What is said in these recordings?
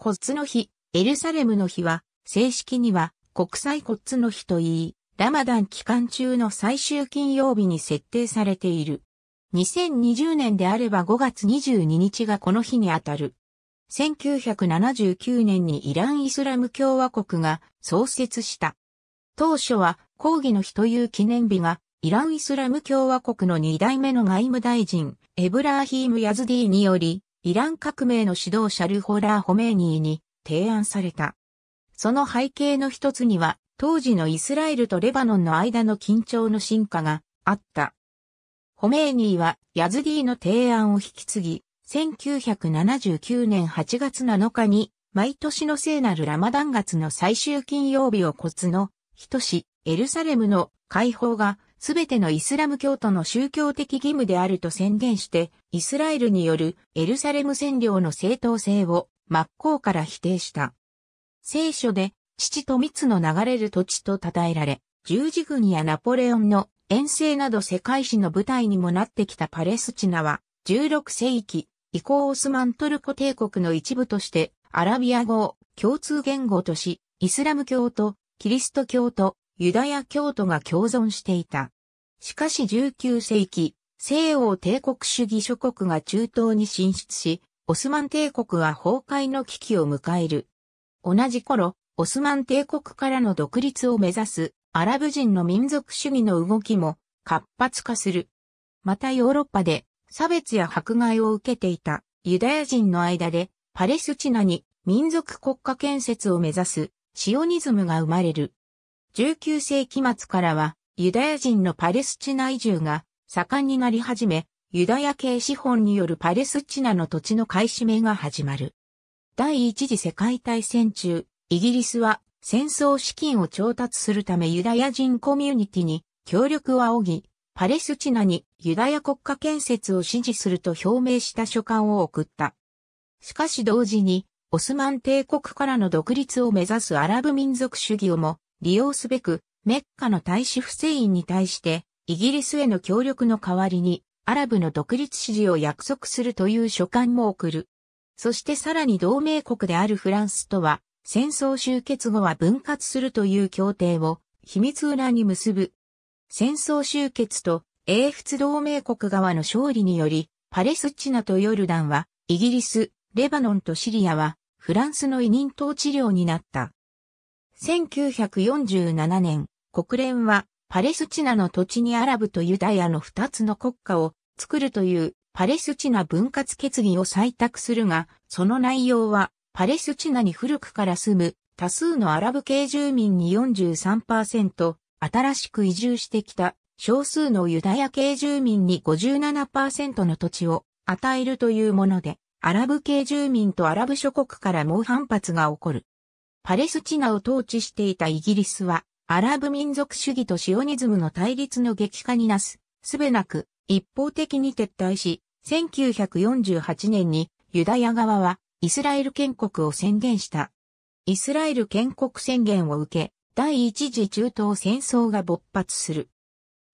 コッツの日、エルサレムの日は、正式には国際コッツの日といい、ラマダン期間中の最終金曜日に設定されている。2020年であれば5月22日がこの日にあたる。1979年にイラン・イスラム共和国が創設した。当初は抗議の日という記念日がイラン・イスラム共和国の2代目の外務大臣エブラーヒーム・ヤズディによりイラン革命の指導者ルホラー・ホメーニーに提案された。その背景の一つには、当時のイスラエルとレバノンの間の緊張の進化があった。ホメーニーはヤズディの提案を引き継ぎ、1979年8月7日に毎年の聖なるラマダン月の最終金曜日をコツの、人市エルサレムの解放がすべてのイスラム教徒の宗教的義務であると宣言して、イスラエルによるエルサレム占領の正当性を真っ向から否定した。聖書で、父と蜜の流れる土地と称えられ、十字軍やナポレオンの遠征など世界史の舞台にもなってきたパレスチナは、16世紀、コー・オスマントルコ帝国の一部として、アラビア語を共通言語とし、イスラム教徒、キリスト教徒、ユダヤ教徒が共存していた。しかし19世紀、西欧帝国主義諸国が中東に進出し、オスマン帝国は崩壊の危機を迎える。同じ頃、オスマン帝国からの独立を目指すアラブ人の民族主義の動きも活発化する。またヨーロッパで差別や迫害を受けていたユダヤ人の間でパレスチナに民族国家建設を目指すシオニズムが生まれる。19世紀末からはユダヤ人のパレスチナ移住が盛んになり始め、ユダヤ系資本によるパレスチナの土地の買い占めが始まる。第一次世界大戦中、イギリスは戦争資金を調達するためユダヤ人コミュニティに協力を仰ぎ、パレスチナにユダヤ国家建設を支持すると表明した書簡を送った。しかし同時に、オスマン帝国からの独立を目指すアラブ民族主義をも利用すべく、メッカの大使フセインに対して、イギリスへの協力の代わりに、アラブの独立支持を約束するという書簡も送る。そしてさらに同盟国であるフランスとは、戦争終結後は分割するという協定を、秘密裏に結ぶ。戦争終結と、英仏同盟国側の勝利により、パレスチナとヨルダンは、イギリス、レバノンとシリアは、フランスの委任統治領になった。1947年、国連はパレスチナの土地にアラブとユダヤの二つの国家を作るというパレスチナ分割決議を採択するが、その内容はパレスチナに古くから住む多数のアラブ系住民に43%、新しく移住してきた少数のユダヤ系住民に57%の土地を与えるというもので、アラブ系住民とアラブ諸国から猛反発が起こる。パレスチナを統治していたイギリスは、アラブ民族主義とシオニズムの対立の激化になす、すべなく一方的に撤退し、1948年にユダヤ側はイスラエル建国を宣言した。イスラエル建国宣言を受け、第一次中東戦争が勃発する。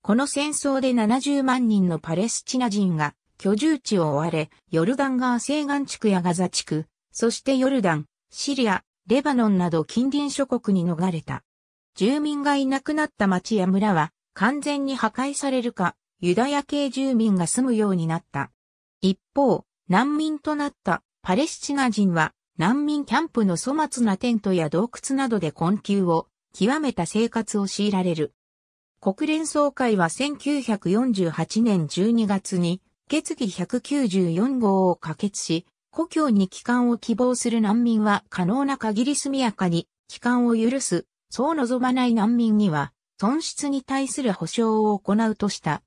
この戦争で70万人のパレスチナ人が居住地を追われ、ヨルダン川西岸地区やガザ地区、そしてヨルダン、シリア、レバノンなど近隣諸国に逃れた。住民がいなくなった町や村は完全に破壊されるか、ユダヤ系住民が住むようになった。一方、難民となったパレスチナ人は難民キャンプの粗末なテントや洞窟などで困窮を極めた生活を強いられる。国連総会は1948年12月に決議194号を可決し、故郷に帰還を希望する難民は可能な限り速やかに帰還を許すそう望まない難民には、損失に対する保障を行うとした。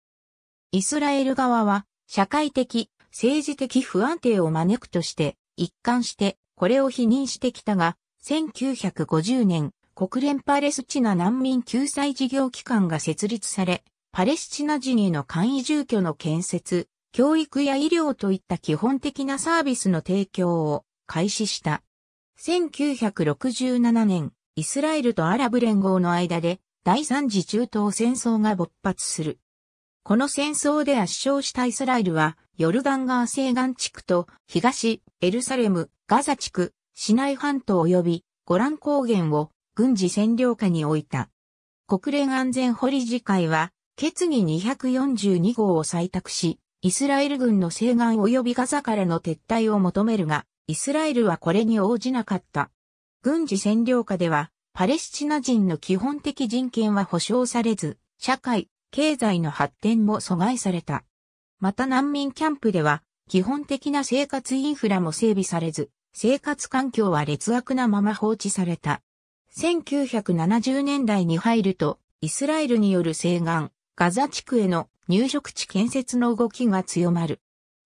イスラエル側は、社会的、政治的不安定を招くとして、一貫して、これを否認してきたが、1950年、国連パレスチナ難民救済事業機関が設立され、パレスチナ人への簡易住居の建設、教育や医療といった基本的なサービスの提供を開始した。1967年、イスラエルとアラブ連合の間で第三次中東戦争が勃発する。この戦争で圧勝したイスラエルは、ヨルダン川西岸地区と東、エルサレム、ガザ地区、市内半島及びゴラン高原を軍事占領下に置いた。国連安全保理事会は、決議242号を採択し、イスラエル軍の西岸及びガザからの撤退を求めるが、イスラエルはこれに応じなかった。軍事占領下では、パレスチナ人の基本的人権は保障されず、社会、経済の発展も阻害された。また難民キャンプでは、基本的な生活インフラも整備されず、生活環境は劣悪なまま放置された。1970年代に入ると、イスラエルによる西岸、ガザ地区への入植地建設の動きが強まる。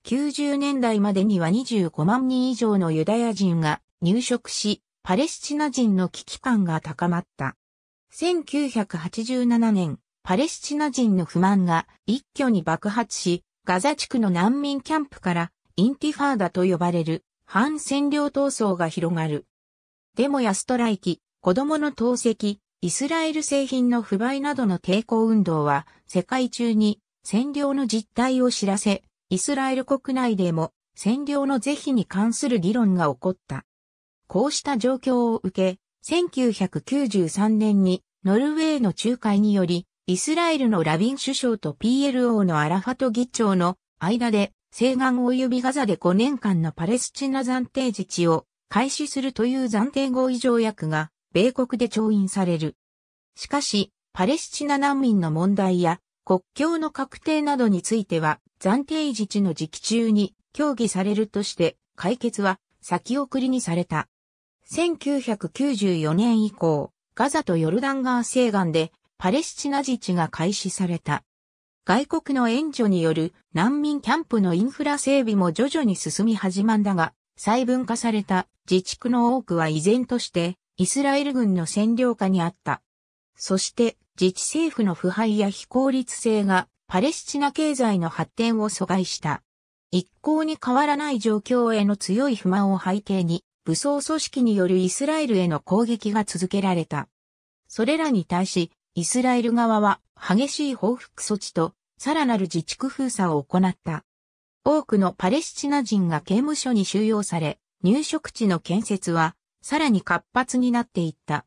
90年代までには25万人以上のユダヤ人が入植し、パレスチナ人の危機感が高まった。1987年、パレスチナ人の不満が一挙に爆発し、ガザ地区の難民キャンプからインティファーダと呼ばれる反占領闘争が広がる。デモやストライキ、子供の投石、イスラエル製品の不買などの抵抗運動は世界中に占領の実態を知らせ、イスラエル国内でも占領の是非に関する議論が起こった。こうした状況を受け、1993年にノルウェーの仲介により、イスラエルのラビン首相と PLO のアラファト議長の間で、西岸及びガザで5年間のパレスチナ暫定自治を開始するという暫定合意条約が、米国で調印される。しかし、パレスチナ難民の問題や国境の確定などについては、暫定自治の時期中に協議されるとして、解決は先送りにされた。1994年以降、ガザとヨルダン川西岸でパレスチナ自治が開始された。外国の援助による難民キャンプのインフラ整備も徐々に進み始まんだが、細分化された自治区の多くは依然としてイスラエル軍の占領下にあった。そして自治政府の腐敗や非効率性がパレスチナ経済の発展を阻害した。一向に変わらない状況への強い不満を背景に、武装組織によるイスラエルへの攻撃が続けられた。それらに対し、イスラエル側は激しい報復措置とさらなる自治区封鎖を行った。多くのパレスチナ人が刑務所に収容され、入植地の建設はさらに活発になっていった。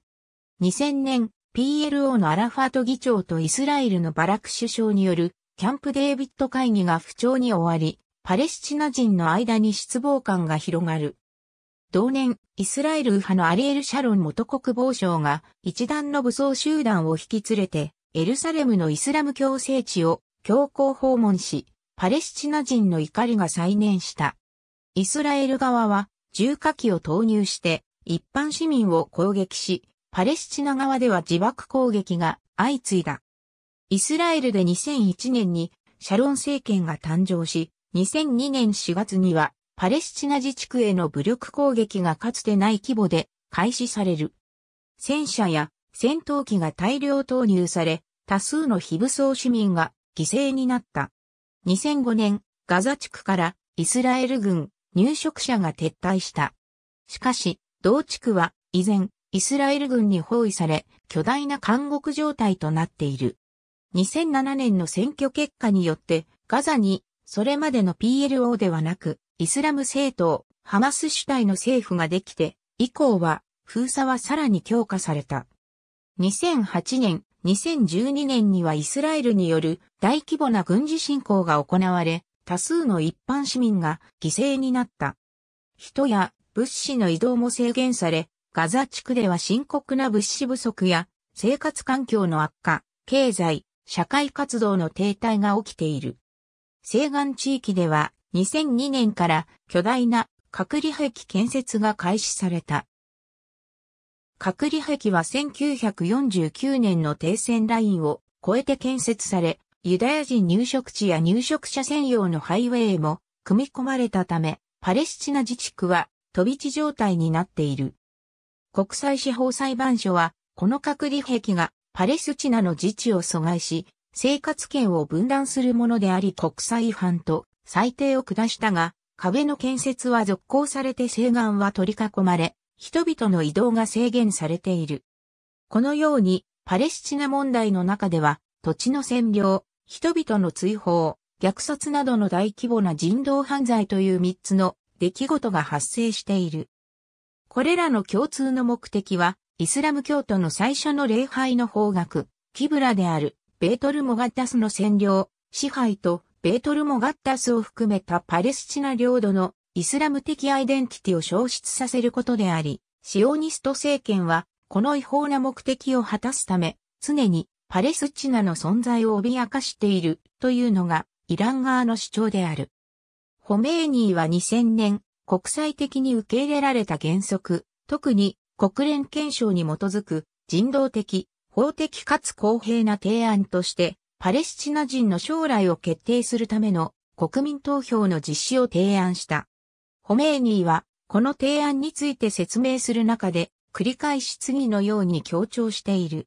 2000年、PLO のアラファート議長とイスラエルのバラク首相によるキャンプデービッド会議が不調に終わり、パレスチナ人の間に失望感が広がる。同年、イスラエル右派のアリエル・シャロン元国防相が一団の武装集団を引き連れて、エルサレムのイスラム教聖地を強行訪問し、パレスチナ人の怒りが再燃した。イスラエル側は重火器を投入して一般市民を攻撃し、パレスチナ側では自爆攻撃が相次いだ。イスラエルで2001年にシャロン政権が誕生し、2002年4月にはパレスチナ自治区への武力攻撃がかつてない規模で開始される。戦車や戦闘機が大量投入され、多数の非武装市民が犠牲になった。2005年、ガザ地区からイスラエル軍入植者が撤退した。しかし、同地区は依然イスラエル軍に包囲され、巨大な監獄状態となっている。2007年の選挙結果によって、ガザにそれまでの PLO ではなく、イスラム政党、ハマス主体の政府ができて、以降は、封鎖はさらに強化された。2008年、2012年にはイスラエルによる大規模な軍事侵攻が行われ、多数の一般市民が犠牲になった。人や物資の移動も制限され、ガザ地区では深刻な物資不足や生活環境の悪化、経済、社会活動の停滞が起きている。西岸地域では2002年から巨大な隔離壁建設が開始された。隔離壁は1949年の停戦ラインを超えて建設され、ユダヤ人入植地や入植者専用のハイウェイも組み込まれたため、パレスチナ自治区は飛び地状態になっている。国際司法裁判所は、この隔離壁がパレスチナの自治を阻害し、生活圏を分断するものであり国際違反と裁定を下したが、壁の建設は続行されて西岸は取り囲まれ、人々の移動が制限されている。このように、パレスチナ問題の中では、土地の占領、人々の追放、虐殺などの大規模な人道犯罪という3つの出来事が発生している。これらの共通の目的は、イスラム教徒の最初の礼拝の方角、キブラである、ベートルモガッダスの占領、支配とベートル・モガッタスを含めたパレスチナ領土のイスラム的アイデンティティを消失させることであり、シオニスト政権はこの違法な目的を果たすため、常にパレスチナの存在を脅かしているというのがイラン側の主張である。ホメーニーは2000年、国際的に受け入れられた原則、特に国連憲章に基づく人道的、法的かつ公平な提案として、パレスチナ人の将来を決定するための国民投票の実施を提案した。ホメーニーは、この提案について説明する中で、繰り返し次のように強調している。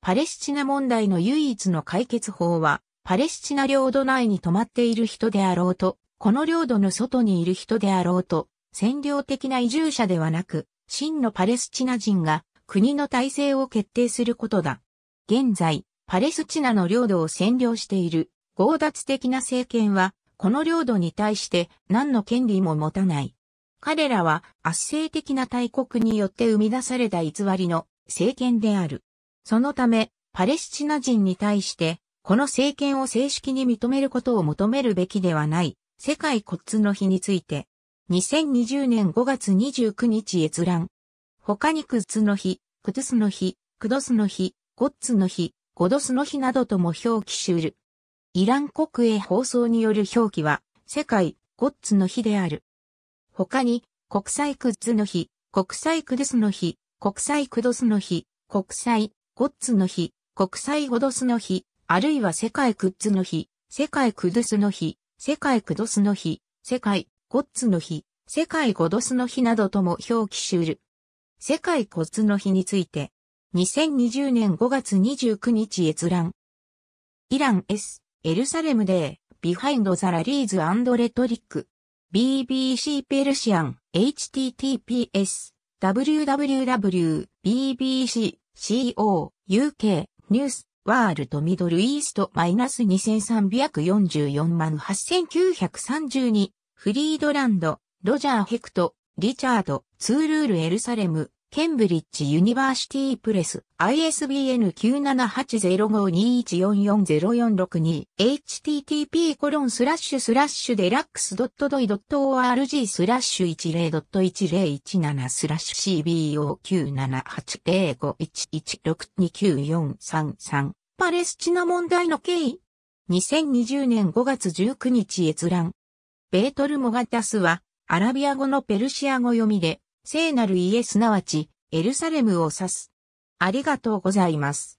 パレスチナ問題の唯一の解決法は、パレスチナ領土内に泊まっている人であろうと、この領土の外にいる人であろうと、占領的な移住者ではなく、真のパレスチナ人が国の体制を決定することだ。現在、パレスチナの領土を占領している強奪的な政権は、この領土に対して何の権利も持たない。彼らは圧政的な大国によって生み出された偽りの政権である。そのため、パレスチナ人に対して、この政権を正式に認めることを求めるべきではない、世界骨の日について、2020年5月29日閲覧。他にクッツの日、クドスの日、クドスの日、ゴッツの日、ゴドスの日などとも表記しうる。イラン国営放送による表記は、世界、ゴッツの日である。他に、国際クッズの日、国際クドスの日、国際クドスの日、国際、ゴッツの日、国際ゴドスの日、あるいは世界クッズの日、世界クドスの日、世界クドスの日、世界、ゴッツの日、世界ゴドスの日などとも表記しうる。世界ゴッツの日について、2020年5月29日閲覧。イラン S、エルサレムで、ビハインドザラリーズレトリック。BBC ペルシアン、https、www.bbc.co.uk ニュース、ワールドミドルイースト -2344 万8932、フリードランド、ロジャー・ヘクト、リチャード、ツールール・エルサレム、ケンブリッジユニバーシティプレス ISBN 9780521440462 http コロンスラッシュスラッシュデラックスドットドイドット org スラッシュ10.1017スラッシュ c b o 9 7 8 0 5 1 1 6 2 9 4 3 3パレスチナ問題の経緯2020年5月19日閲覧ベートルモガタスはアラビア語のペルシア語読みで聖なる家すなわち、エルサレムを指す。ありがとうございます。